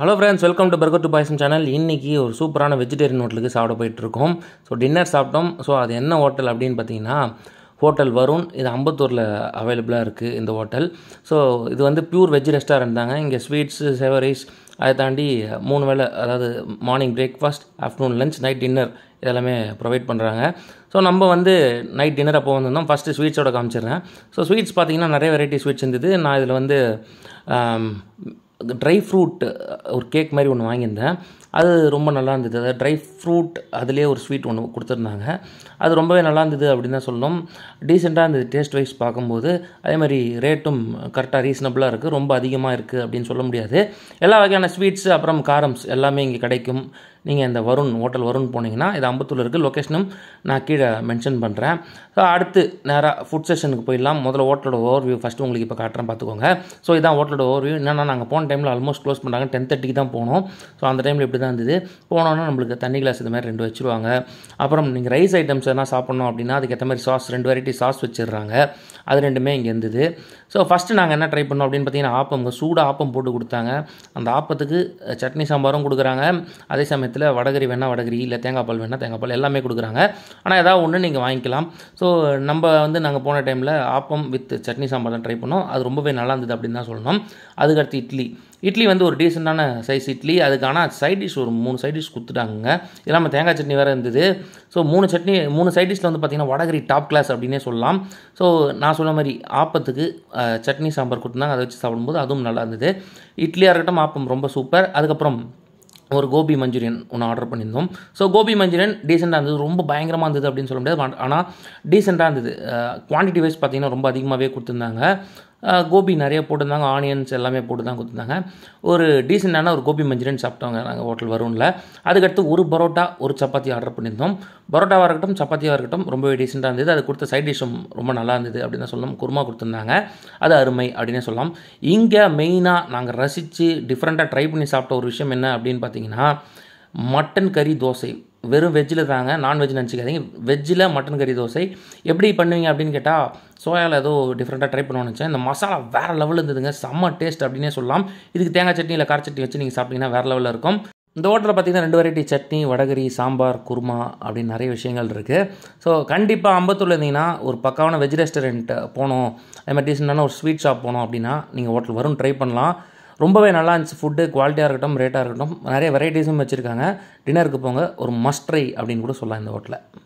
hello friends welcome to burger to poison channel இன்றைக்கி ஒரு சூப்பரான வெஜிடேரியன் ஹோட்டலுக்கு சாப்பிட போயிட்டுருக்கோம் ஸோ டின்னர் சாப்பிட்டோம் ஸோ அது என்ன ஹோட்டல் அப்படின்னு பார்த்தீங்கன்னா ஹோட்டல் வருண் இது அம்பத்தூரில் அவைலபிளாக இருக்குது இந்த ஹோட்டல் ஸோ இது வந்து பியூர் வெஜ் ரெஸ்டாரண்ட் தாங்க இங்கே ஸ்வீட்ஸு சேவரிஸ் அதை தாண்டி மூணு வேளை அதாவது morning breakfast afternoon lunch night dinner இதெல்லாமே ப்ரொவைட் பண்ணுறாங்க ஸோ நம்ம வந்து நைட் டின்னர் அப்போ வந்திருந்தோம் ஃபஸ்ட்டு ஸ்வீட்ஸோட காமிச்சிடுறேன் ஸோ ஸ்வீட்ஸ் பார்த்திங்கன்னா நிறைய வெரைட்டி ஸ்வீட்ஸ் இருந்தது நான் இதில் வந்து ட்ரை ஃப்ரூட் ஒரு கேக் மாதிரி ஒன்று வாங்கியிருந்தேன் அது ரொம்ப நல்லா இருந்தது அதாவது ட்ரை ஃப்ரூட் அதிலே ஒரு ஸ்வீட் ஒன்று கொடுத்துருந்தாங்க அது ரொம்பவே நல்லா இருந்தது அப்படின்னு தான் சொல்லணும் டீசெண்டாக இருந்தது டேஸ்ட் வைஸ் பார்க்கும்போது அதே மாதிரி ரேட்டும் கரெக்டாக ரீசனபுளாக இருக்குது ரொம்ப அதிகமாக இருக்குது அப்படின்னு சொல்ல முடியாது எல்லா வகையான ஸ்வீட்ஸு அப்புறம் காரம்ஸ் எல்லாமே இங்கே கிடைக்கும் நீங்கள் இந்த வருண் ஹோட்டல் வருண் போனீங்கன்னா இது அம்பத்தூர் இருக்குது லொக்கேஷனும் நான் கீழே மென்ஷன் பண்ணுறேன் ஸோ அடுத்து நேராக ஃபுட் செஷனுக்கு போயிடலாம் முதல்ல ஹோட்டலோட ஓவர் வியூ ஃபஸ்ட்டு உங்களுக்கு இப்போ காட்டுறேன் பார்த்துக்கோங்க ஸோ இதான் ஹோட்டலோட ஓவர் வியூ என்னென்னா நாங்கள் போன டைமில் ஆல்மோஸ்ட் க்ளோஸ் பண்ணுறாங்க டென் தேர்ட்டிக்கு தான் போனோம் ஸோ அந்த டைமில் இப்படி தான் இருந்தது போனோன்னா நம்மளுக்கு தண்ணி கிளாஸ் இது மாதிரி ரெண்டு வச்சுருவாங்க அப்புறம் நீங்கள் ரைஸ் ஐட்டம்ஸ் எதனா சாப்பிட்ணும் அப்படின்னா அதுக்கேற்ற மாதிரி சாஸ் ரெண்டு வெரைட்டி சாஸ் வச்சிடுறாங்க அது ரெண்டுமே இங்கே இருந்தது ஸோ ஃபஸ்ட்டு நாங்கள் என்ன ட்ரை பண்ணோம் அப்படின்னு பார்த்தீங்கன்னா ஆப்பம் சூடாக ஆப்பம் போட்டு கொடுத்தாங்க அந்த ஆப்பத்துக்கு சட்னி சாம்பாரும் கொடுக்குறாங்க அதே சமயத்தில் வடகரி வேணால் வடகரி இல்லை தேங்காய் பால் வேணால் தேங்காய் பால் எல்லாமே கொடுக்குறாங்க ஆனால் ஏதாவது ஒன்று நீங்கள் வாங்கிக்கலாம் ஸோ நம்ம வந்து நாங்கள் போன டைமில் ஆப்பம் வித் சட்னி சாம்பார் தான் ட்ரை பண்ணோம் அது ரொம்பவே நல்லா இருந்தது அப்படின்னு தான் சொல்லணும் அதுக்கடுத்து இட்லி இட்லி வந்து ஒரு டீசெண்டான சைஸ் இட்லி அதுக்கான சைட் டிஷ் ஒரு மூணு சைட் டிஷ் கொடுத்துட்டாங்க இல்லாமல் தேங்காய் சட்னி வேறு இருந்தது ஸோ மூணு சட்னி மூணு சைட் டிஷில் வந்து பார்த்திங்கன்னா வடகரி டாப் கிளாஸ் அப்படின்னே சொல்லலாம் ஸோ நான் நான் சொன்ன மாதிரி ஆப்பத்துக்கு சட்னி சாம்பார் கொடுத்துருந்தாங்க அதை வச்சு சாப்பிடும்போது அதுவும் நல்லா இருந்தது இட்லியாக இருக்கட்டும் ஆப்பம் ரொம்ப சூப்பர் அதுக்கப்புறம் ஒரு கோபி மஞ்சூரியன் ஒன்று ஆர்டர் பண்ணியிருந்தோம் ஸோ கோபி மஞ்சூரியன் டீசெண்டாக இருந்தது ரொம்ப பயங்கரமாக இருந்தது அப்படின்னு சொல்ல முடியாது ஆனால் டீசெண்டாக இருந்தது குவான்டிட்டி வைஸ் பார்த்திங்கன்னா ரொம்ப அதிகமாகவே கொடுத்துருந்தாங்க கோபி நிறைய போட்டிருந்தாங்க ஆனியன்ஸ் எல்லாமே போட்டு தான் கொடுத்துருந்தாங்க ஒரு டீசெண்டான ஒரு கோபி மஞ்சூரியன் சாப்பிட்டோங்க நாங்கள் ஹோட்டல் வரும்ல அதுக்கடுத்து ஒரு பரோட்டா ஒரு சப்பாத்தி ஆர்டர் பண்ணியிருந்தோம் பரோட்டாவாக இருக்கட்டும் சப்பாத்தியாக இருக்கட்டும் ரொம்பவே டீசெண்டாக இருந்தது அது கொடுத்த சைட் டிஷ்ஷும் ரொம்ப நல்லா இருந்தது அப்படின்னு சொல்லலாம் குருமா கொடுத்துருந்தாங்க அது அருமை அப்படின்னு சொல்லலாம் இங்கே மெயினாக நாங்கள் ரசித்து டிஃப்ரெண்ட்டாக ட்ரை பண்ணி சாப்பிட்ட ஒரு விஷயம் என்ன அப்படின்னு பார்த்தீங்கன்னா மட்டன் கறி தோசை வெறும் வெஜ்ஜில் தாங்க நான்வெஜ் நினச்சிக்காதீங்க வெஜ்ஜில் மட்டன் கறி தோசை எப்படி பண்ணுவீங்க அப்படின்னு கேட்டால் சோயாவில் ஏதோ டிஃப்ரெண்ட்டாக ட்ரை பண்ணுவோம்னு நினச்சேன் இந்த மசாலா வேறு லெவலில் இருந்ததுங்க செம்ம டேஸ்ட் அப்படின்னே சொல்லலாம் இதுக்கு தேங்காய் சட்னி இல்லை கார சட்னி வச்சு நீங்கள் சாப்பிட்டீங்கன்னா வேறு லெவலில் இருக்கும் இந்த ஹோட்டலில் பார்த்திங்கன்னா ரெண்டு வெரைட்டி சட்னி வடகரி சாம்பார் குருமா அப்படின்னு நிறைய விஷயங்கள் இருக்குது ஸோ கண்டிப்பாக அம்பத்தூரில் இருந்தீங்கன்னா ஒரு பக்காவான வெஜ் ரெஸ்டாரண்ட் போகணும் அதே மாதிரி டீசெண்டான ஒரு ஸ்வீட் ஷாப் போகணும் அப்படின்னா நீங்கள் ஹோட்டல் வரும் ட்ரை பண்ணலாம் ரொம்பவே நல்லா இருந்துச்சு ஃபுட்டு குவாலிட்டியாக இருக்கட்டும் ரேட்டாக இருக்கட்டும் நிறைய வெரைட்டிஸும் வச்சுருக்காங்க டின்னருக்கு போங்க ஒரு மஸ்ட்ரை அப்படின்னு கூட சொல்லலாம் இந்த ஹோட்டலில்